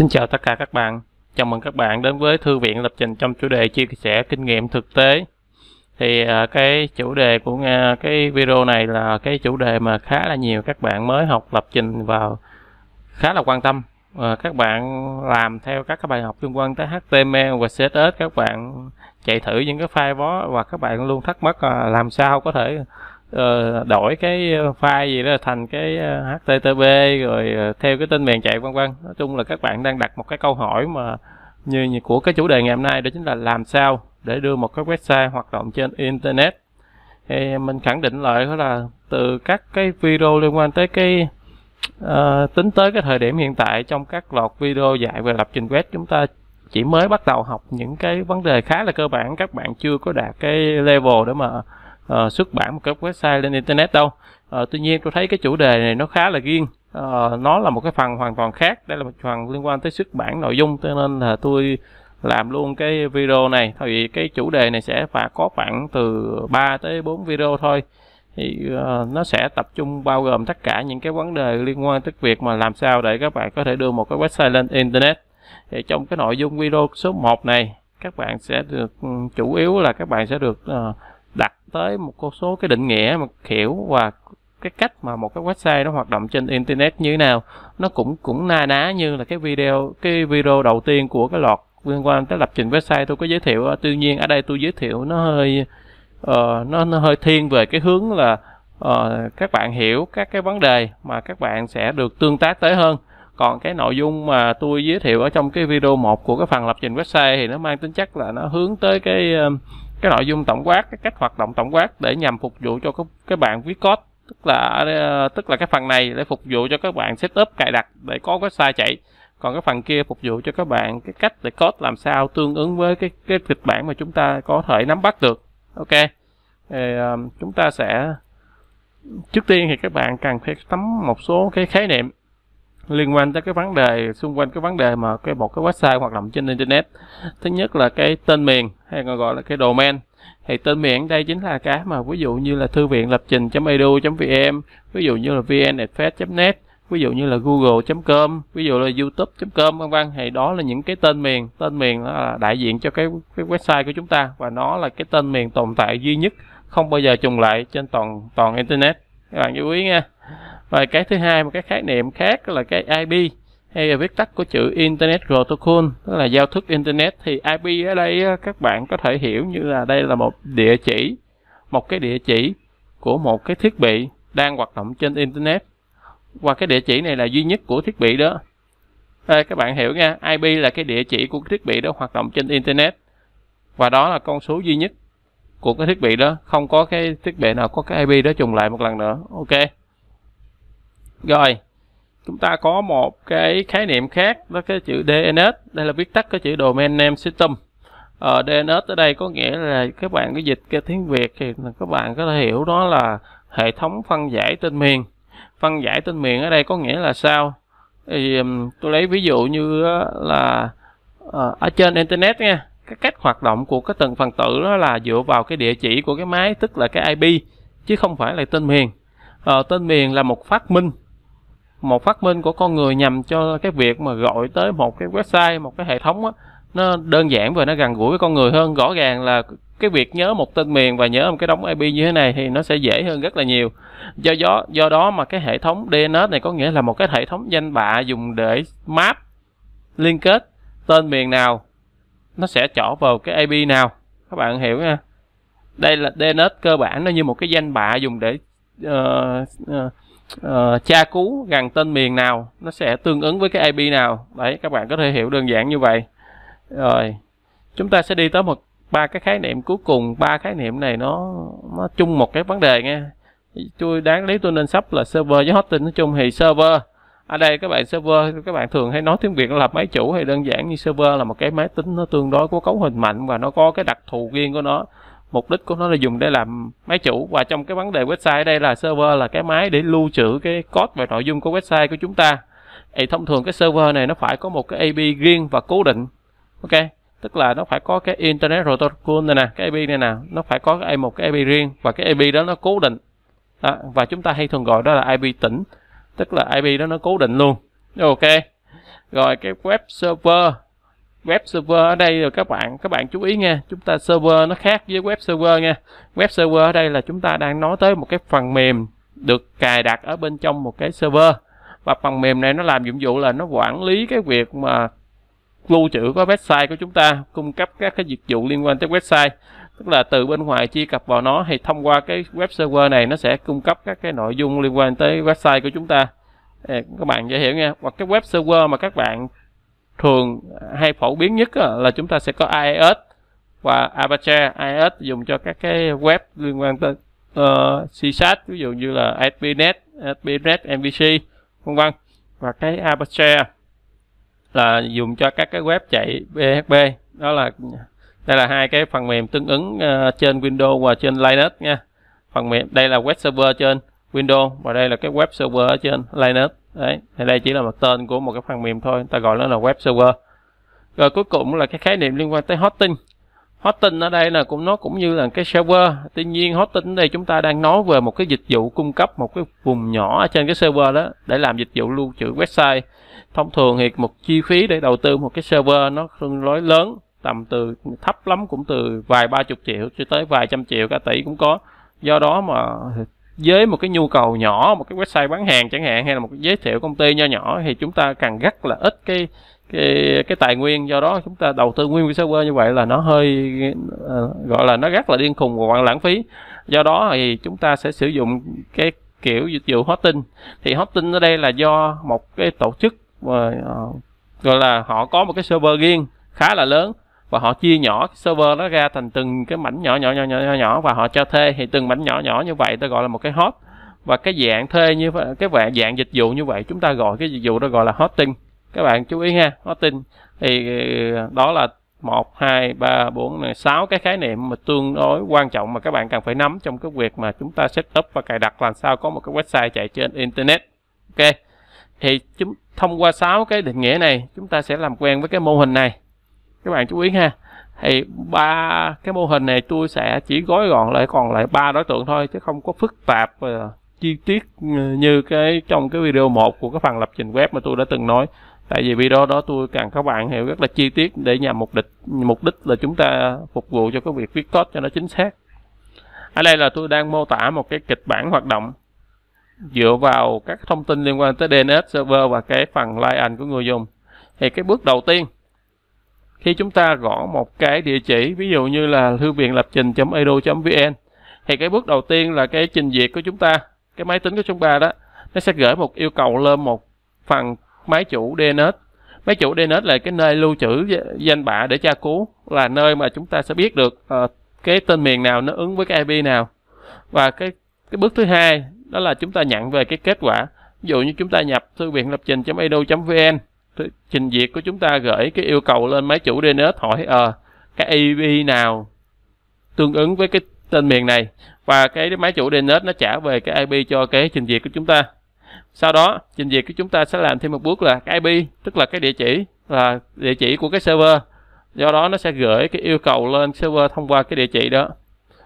Xin chào tất cả các bạn. Chào mừng các bạn đến với thư viện lập trình trong chủ đề chia sẻ kinh nghiệm thực tế. Thì à, cái chủ đề của à, cái video này là cái chủ đề mà khá là nhiều các bạn mới học lập trình vào khá là quan tâm. À, các bạn làm theo các bài học liên quan tới HTML và CSS các bạn chạy thử những cái file đó và các bạn luôn thắc mắc là làm sao có thể Ờ, đổi cái ờ, file gì đó thành cái ờ, HTTP rồi theo cái tên miền chạy vân vân nói chung là các bạn đang đặt một cái câu hỏi mà như, như của cái chủ đề ngày hôm nay đó chính là làm sao để đưa một cái website hoạt động trên internet thì mình khẳng định lại đó là từ các cái video liên quan tới cái uh, tính tới cái thời điểm hiện tại trong các loạt video dạy về lập trình web chúng ta chỉ mới bắt đầu học những cái vấn đề khá là cơ bản các bạn chưa có đạt cái level để mà uh, xuất bản một cái website lên internet đâu uh, tuy nhiên tôi thấy cái chủ đề này nó khá là riêng uh, nó là một cái phần hoàn toàn khác đây là một phần liên quan tới xuất bản nội dung cho nên là tôi làm luôn cái video này tại cái chủ đề này sẽ phải có khoảng từ 3 tới 4 video thôi thì uh, nó sẽ tập trung bao gồm tất cả những cái vấn đề liên quan tới việc mà làm sao để các bạn có thể đưa một cái website lên internet thì trong cái nội dung video số 1 này các bạn sẽ được ừ, chủ yếu là các bạn sẽ được uh, đặt tới một số cái định nghĩa mà kiểu và cái cách mà một cái website nó hoạt động trên internet như thế nào nó cũng cũng na ná như là cái video cái video đầu tiên của cái loạt liên quan tới lập trình website tôi có giới thiệu ờ, tuy nhiên ở đây tôi giới thiệu nó hơi uh, nó nó hơi thiên về cái hướng là uh, các bạn hiểu các cái vấn đề mà các bạn sẽ được tương tác tới hơn còn cái nội dung mà tôi giới thiệu ở trong cái video 1 của cái phần lập trình website thì nó mang tính chất là nó hướng tới cái uh, cái nội dung tổng quát cái cách hoạt động tổng quát để nhằm phục vụ cho các, cái bạn viết code tức là ờ, tức là cái phần này để phục vụ cho các bạn setup cài đặt để có cái sai chạy còn cái phần kia phục vụ cho các bạn cái cách để code làm sao tương ứng với cái cái kịch bản mà chúng ta có thể nắm bắt được ok thì, uh, chúng ta sẽ trước tiên thì các bạn cần phải tắm một số cái khái niệm liên quan tới cái vấn đề xung quanh cái vấn đề mà cái một cái website hoạt động trên internet thứ nhất là cái tên miền hay còn gọi là cái domain thì tên miền đây chính là cái mà ví dụ như là thư viện lập trình edu vn ví dụ như là vnadfest net ví dụ như là google.com ví dụ là youtube.com vân vân thì đó là những cái tên miền tên miền đó là đại diện cho cái cái website của chúng ta và nó là cái tên miền tồn tại duy nhất không bao giờ trùng lại trên toàn toàn internet các bạn chú ý nha và cái thứ hai một cái khái niệm khác là cái IP hay là viết tắt của chữ Internet Protocol, tức là giao thức Internet thì IP ở đây các bạn có thể hiểu như là đây là một địa chỉ, một cái địa chỉ của một cái thiết bị đang hoạt động trên Internet. Và cái địa chỉ này là duy nhất của thiết bị đó. Đây, các bạn hiểu nha, IP là cái địa chỉ của thiết bị đó hoạt động trên Internet. Và đó là con số duy nhất của cái thiết bị đó, không có cái thiết bị nào có cái IP đó trùng lại một lần nữa. Ok. Rồi, chúng ta có một cái khái niệm khác đó cái chữ DNS. Đây là viết tắt cái chữ Domain Name System. Ờ, DNS ở đây có nghĩa là các bạn cái dịch cái tiếng Việt thì các bạn có thể hiểu đó là hệ thống phân giải tên miền. Phân giải tên miền ở đây có nghĩa là sao? Thì tôi lấy ví dụ như là ờ, ở trên internet nha, cái cách hoạt động của cái từng phần tử đó là dựa vào cái địa chỉ của cái máy tức là cái IP chứ không phải là tên miền. Ờ, tên miền là một phát minh một phát minh của con người nhằm cho cái việc mà gọi tới một cái website một cái hệ thống á nó đơn giản và nó gần gũi với con người hơn rõ ràng là cái việc nhớ một tên miền và nhớ một cái đóng IP như thế này thì nó sẽ dễ hơn rất là nhiều do đó do đó mà cái hệ thống DNS này có nghĩa là một cái hệ thống danh bạ dùng để map liên kết tên miền nào nó sẽ trỏ vào cái IP nào các bạn hiểu nha đây là DNS cơ bản nó như một cái danh bạ dùng để uh, uh, uh, tra cứu gần tên miền nào nó sẽ tương ứng với cái IP nào đấy các bạn có thể hiểu đơn giản như vậy rồi chúng ta sẽ đi tới một ba cái khái niệm cuối cùng ba khái niệm này nó nó chung một cái vấn đề nghe tôi đáng lý tôi nên sắp là server với hosting nói chung thì server ở đây các bạn server các bạn thường hay nói tiếng việt là máy chủ hay đơn giản như server là một cái máy tính nó tương đối có cấu hình mạnh và nó có cái đặc thù riêng của nó mục đích của nó là dùng để làm máy chủ và trong cái vấn đề website đây là server là cái máy để lưu trữ cái code và nội dung của website của chúng ta thì thông thường cái server này nó phải có một cái ip riêng và cố định ok tức là nó phải có cái internet protocol này nè cái IP này nè nó phải có cái một cái IP riêng và cái IP đó nó cố định đó, và chúng ta hay thường gọi đó là IP tỉnh tức là IP đó nó cố định luôn ok rồi cái web server web server ở đây rồi các bạn các bạn chú ý nha chúng ta server nó khác với web server nha web server ở đây là chúng ta đang nói tới một cái phần mềm được cài đặt ở bên trong một cái server và phần mềm này nó làm nhiệm vụ là nó quản lý cái việc mà lưu trữ cái website của chúng ta cung cấp các cái dịch vụ liên quan tới website tức là từ bên ngoài truy cập vào nó thì thông qua cái web server này nó sẽ cung cấp các cái nội dung liên quan tới website của chúng ta các bạn dễ hiểu nha hoặc cái web server mà các bạn thường hay phổ biến nhất là chúng ta sẽ có IIS và Apache IIS dùng cho các cái web liên quan tới uh, ờ, CSAT ví dụ như là ASP.NET, ASP.NET MVC vân vân và cái Apache là dùng cho các cái web chạy PHP đó là đây là hai cái phần mềm tương ứng uh, trên Windows và trên Linux nha phần mềm đây là web server trên Windows và đây là cái web server ở trên Linux đấy thì đây chỉ là một tên của một cái phần mềm thôi ta gọi nó là web server rồi cuối cùng là cái khái niệm liên quan tới hosting hosting ở đây là cũng nó cũng như là cái server tuy nhiên hosting ở đây chúng ta đang nói về một cái dịch vụ cung cấp một cái vùng nhỏ trên cái server đó để làm dịch vụ lưu trữ website thông thường thì một chi phí để đầu tư một cái server nó tương đối lớn tầm từ thấp lắm cũng từ vài ba chục triệu cho tới vài trăm triệu cả tỷ cũng có do đó mà với một cái nhu cầu nhỏ một cái website bán hàng chẳng hạn hay là một cái giới thiệu công ty nho nhỏ thì chúng ta cần rất là ít cái cái cái tài nguyên do đó chúng ta đầu tư nguyên cái server như vậy là nó hơi ờ, gọi là nó rất là điên khùng và lãng phí do đó thì chúng ta sẽ sử dụng cái kiểu dịch vụ hosting thì hosting ở đây là do một cái tổ chức mà ờ, ờ, gọi là họ có một cái server riêng khá là lớn và họ chia nhỏ server nó ra thành từng cái mảnh nhỏ nhỏ nhỏ nhỏ nhỏ và họ cho thuê thì từng mảnh nhỏ nhỏ như vậy ta gọi là một cái hot và cái dạng thuê như cái dạng dạng dịch vụ như vậy chúng ta gọi cái dịch vụ đó gọi là hosting các bạn chú ý ha hosting thì ờ, đó là một hai ba bốn sáu cái khái niệm mà tương đối quan trọng mà các bạn cần phải nắm trong cái việc mà chúng ta setup và cài đặt làm sao có một cái website chạy trên internet. Ok. Thì chúng thông qua sáu cái định nghĩa này, chúng ta sẽ làm quen với cái mô hình này các bạn chú ý ha thì ba cái mô hình này tôi sẽ chỉ gói gọn lại còn lại ba đối tượng thôi chứ không có phức tạp uh, chi tiết ờ, như cái trong cái video 1 của cái phần lập trình web mà tôi đã từng nói tại vì video đó tôi càng các bạn hiểu rất là chi tiết để nhằm mục đích mục đích là chúng ta phục vụ cho cái việc viết code cho nó chính xác ở đây là tôi đang mô tả một cái kịch bản hoạt động dựa vào các thông tin liên quan tới DNS server và cái phần client của người dùng thì cái bước đầu tiên khi chúng ta gõ một cái địa chỉ ví dụ như là thư viện lập trình edu vn thì cái bước đầu tiên là cái trình duyệt của chúng ta cái máy tính của chúng ta đó nó sẽ gửi một yêu cầu lên một phần máy chủ DNS máy chủ DNS là cái nơi lưu trữ danh bạ để tra cứu là nơi mà chúng ta sẽ biết được uh, cái tên miền nào nó ứng với cái IP nào và cái cái bước thứ hai đó là chúng ta nhận về cái kết quả ví dụ như chúng ta nhập thư viện lập trình edu vn trình duyệt của chúng ta gửi cái yêu cầu lên máy chủ DNS hỏi à, cái IP nào tương ứng với cái tên miền này và cái máy chủ DNS nó trả về cái IP cho cái trình duyệt của chúng ta. Sau đó, trình duyệt của chúng ta sẽ làm thêm một bước là cái IP, tức là cái địa chỉ là địa chỉ của cái server. Do đó nó sẽ gửi cái yêu cầu lên server thông qua cái địa chỉ đó.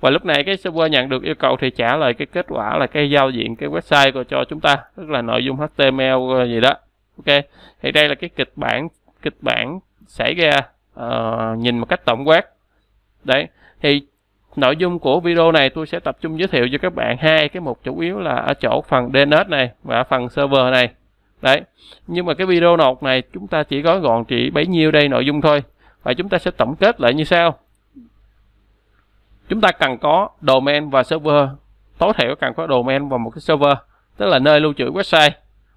Và lúc này cái server nhận được yêu cầu thì trả lời cái kết quả là cái giao diện cái website của cho chúng ta, tức là nội dung HTML gì đó ok thì đây là cái kịch bản kịch bản xảy ra uh, nhìn một cách tổng quát đấy thì nội dung của video này tôi sẽ tập trung giới thiệu cho các bạn hai cái mục chủ yếu là ở chỗ phần DNS này và phần server này đấy nhưng mà cái video nột này chúng ta chỉ có gọn chỉ bấy nhiêu đây nội dung thôi và chúng ta sẽ tổng kết lại như sau chúng ta cần có domain và server tối thiểu cần có domain và một cái server tức là nơi lưu trữ website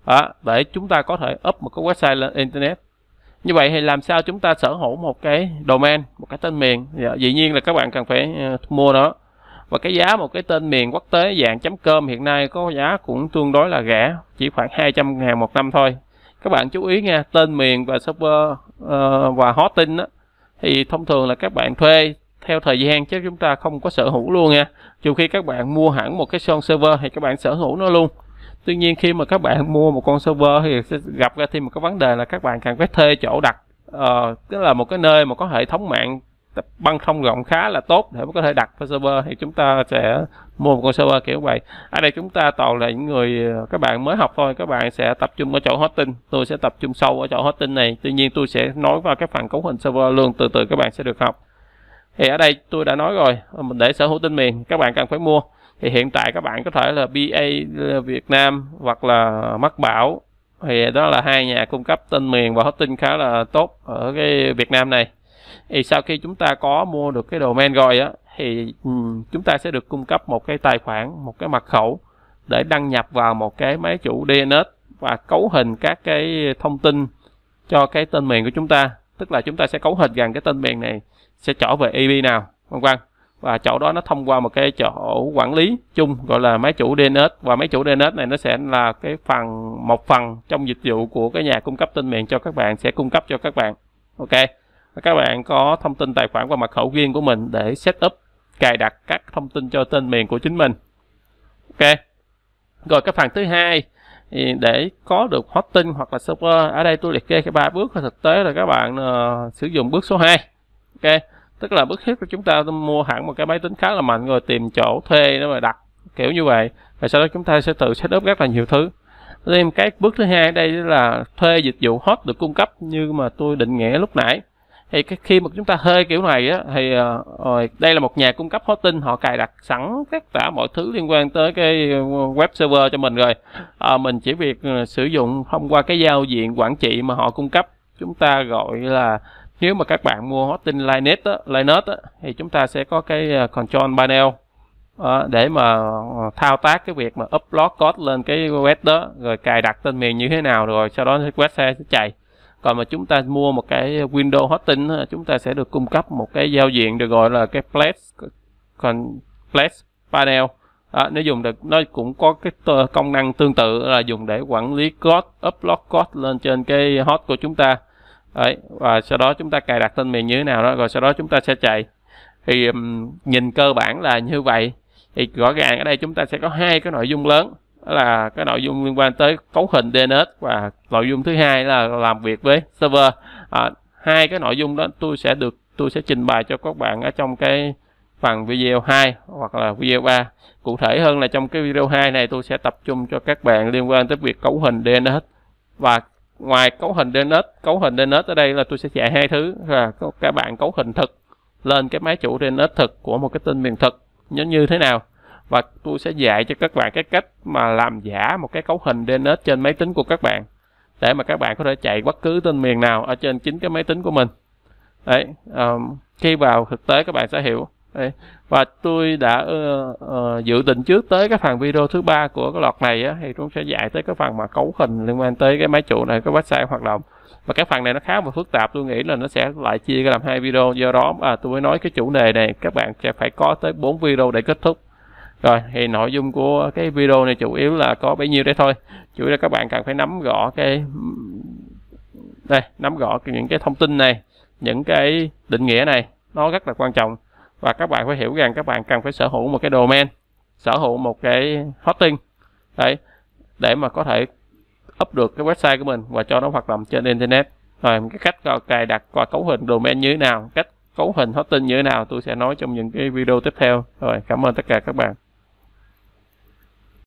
đó, để chúng ta có thể up một cái website lên internet như vậy thì làm sao chúng ta sở hữu một cái domain một cái tên miền dạ, dĩ nhiên là các bạn cần phải ờ, mua nó và cái giá một cái tên miền quốc tế dạng com hiện nay có giá cũng tương đối là rẻ chỉ khoảng 200 ngàn một năm thôi các bạn chú ý nha tên miền và server uh, và hosting đó, thì thông thường là các bạn thuê theo thời gian chứ chúng ta không có sở hữu luôn nha trừ khi các bạn mua hẳn một cái son server thì các bạn sở hữu nó luôn tuy nhiên khi mà các bạn mua một con server thì sẽ gặp ra thêm một cái vấn đề là các bạn cần phải thuê chỗ đặt uh, tức là một cái nơi mà có hệ thống mạng băng thông rộng khá là tốt để có thể đặt server thì chúng ta sẽ mua một con server kiểu vậy ở đây chúng ta toàn là những người các bạn mới học thôi các bạn sẽ tập trung ở chỗ hosting tôi sẽ tập trung sâu ở chỗ hosting này tuy nhiên tôi sẽ nói vào cái phần cấu hình server luôn từ từ các bạn sẽ được học thì ở đây tôi đã nói rồi mình để sở hữu tên miền các bạn cần phải mua thì hiện tại các bạn có thể là BA Việt Nam hoặc là Mắt Bảo thì đó là hai nhà cung cấp tên miền và hosting khá là tốt ở cái Việt Nam này thì sau khi chúng ta có mua được cái domain rồi á thì ừ, chúng ta sẽ được cung cấp một cái tài khoản một cái mật khẩu để đăng nhập vào một cái máy chủ DNS và cấu hình các cái thông tin cho cái tên miền của chúng ta tức là chúng ta sẽ cấu hình rằng cái tên miền này sẽ trở về IP nào vân vân và chỗ đó nó thông qua một cái chỗ quản lý chung gọi là máy chủ DNS và máy chủ DNS này nó sẽ là cái phần một phần trong dịch vụ của cái nhà cung cấp tên miền cho các bạn sẽ cung cấp cho các bạn ok các bạn có thông tin tài khoản và mật khẩu riêng của mình để setup cài đặt các thông tin cho tên miền của chính mình ok rồi cái phần thứ hai thì để có được hosting hoặc là server ở đây tôi liệt kê cái ba bước thực tế là các bạn uh, sử dụng bước số 2 ok tức là bức thiết của chúng ta mua hẳn một cái máy tính khá là mạnh rồi tìm chỗ thuê nó mà đặt kiểu như vậy và sau đó chúng ta sẽ tự setup rất là nhiều thứ thêm cái bước thứ hai đây là thuê dịch vụ hot được cung cấp như mà tôi định nghĩa lúc nãy thì cái khi mà chúng ta thuê kiểu này á thì ờ, rồi đây là một nhà cung cấp hosting họ cài đặt sẵn tất cả mọi thứ liên quan tới cái web server cho mình rồi à, mình chỉ việc ờ, sử dụng thông qua cái giao diện quản trị mà họ cung cấp chúng ta gọi là nếu mà các bạn mua hosting Linux, đó, Linux đó thì chúng ta sẽ có cái ờ, control panel à, để mà ờ, thao tác cái việc mà upload code lên cái web đó rồi cài đặt tên miền như thế nào rồi sau đó website sẽ chạy còn mà chúng ta mua một cái Windows hosting chúng ta sẽ được cung cấp một cái giao diện được gọi là cái Flash còn panel à, nó dùng được nó cũng có cái công năng tương tự là dùng để quản lý code upload code lên trên cái host của chúng ta Đấy, và sau đó chúng ta cài đặt tên miền như thế nào đó rồi sau đó chúng ta sẽ chạy thì um, nhìn cơ bản là như vậy thì rõ ràng ở đây chúng ta sẽ có hai cái nội dung lớn đó là cái nội dung liên quan tới cấu hình DNS và nội dung thứ hai là làm việc với server à, hai cái nội dung đó tôi sẽ được tôi sẽ trình bày cho các bạn ở trong cái phần video 2 hoặc là video 3 cụ thể hơn là trong cái video 2 này tôi sẽ tập trung cho các bạn liên quan tới việc cấu hình DNS và ngoài cấu hình DNS cấu hình DNS ở đây là tôi sẽ dạy hai thứ là các bạn cấu hình thực lên cái máy chủ DNS thực của một cái tên miền thực nó như thế nào và tôi sẽ dạy cho các bạn cái cách mà làm giả một cái cấu hình DNS trên máy tính của các bạn để mà các bạn có thể chạy bất cứ tên miền nào ở trên chính cái máy tính của mình đấy um, khi vào thực tế các bạn sẽ hiểu Đấy. và tôi đã uh, uh, dự định trước tới cái phần video thứ ba của cái loạt này á, thì chúng sẽ dạy tới cái phần mà cấu hình liên quan tới cái máy chủ này cái website hoạt động và cái phần này nó khá là phức tạp tôi nghĩ là nó sẽ lại chia ra làm hai video do đó à, tôi mới nói cái chủ đề này các bạn sẽ phải có tới 4 video để kết thúc rồi thì nội dung của cái video này chủ yếu là có bấy nhiêu đấy thôi chủ yếu là các bạn cần phải nắm rõ cái đây nắm rõ những cái thông tin này những cái định nghĩa này nó rất là quan trọng và các bạn phải hiểu rằng các bạn cần phải sở hữu một cái domain sở hữu một cái hosting đấy để mà có thể up được cái website của mình và cho nó hoạt động trên internet rồi cái cách cài đặt và cấu hình domain như thế nào cách cấu hình hosting như thế nào tôi sẽ nói trong những cái video tiếp theo rồi cảm ơn tất cả các bạn